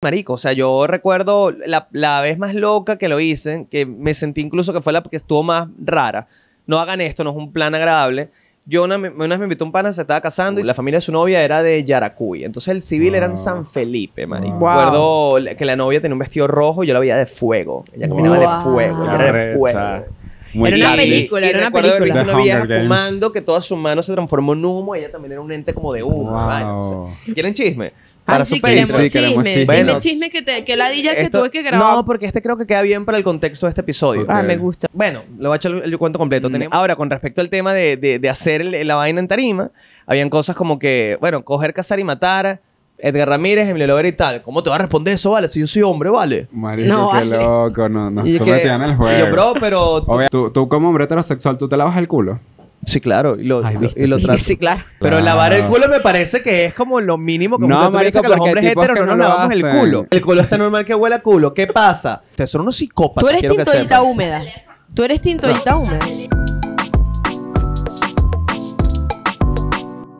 Marico, o sea, yo recuerdo la, la, vez más loca que lo hice, que me sentí incluso que fue la que estuvo más rara. No hagan esto, no es un plan agradable. Yo una, vez me invitó un pana, se estaba casando y la familia de su novia era de Yaracuy. Entonces el civil era en ah. San Felipe, marico. Recuerdo que la novia tenía un vestido rojo y yo la veía de fuego. Ella caminaba de fuego, era de fuego. era una película, era una película. una vieja fumando que toda su mano se transformó en humo y ella también era un ente como de humo. ¿Quieren chisme? para sí, sí, chisme. Dime chisme que, te, que que tuve que grabar. No, porque este creo que queda bien para el contexto de este episodio. Ah, me gusta. Bueno, lo voy a echar el, cuento completo. Mm. ahora, con respecto al tema de, de, hacer la vaina en tarima, habían cosas como que, bueno, coger, cazar y matar. Edgar Ramírez, Emilio Lovera y tal. ¿Cómo te va a responder eso, vale? Si yo soy hombre, vale. Marico, qué loco. No, no. Y se que, el juego. yo, bro, pero... Tú, tú como hombre heterosexual, ¿tú te lavas el culo? Sí, claro. Y lo, y lo sí, sí, claro. Pero lavar el culo me parece que es como lo mínimo. No, que los hombres no nos lavamos el culo. El culo está normal que huela culo. ¿Qué pasa? Ustedes son unos psicópatas. Tú eres tintorita húmeda. Tú eres tintorita húmeda.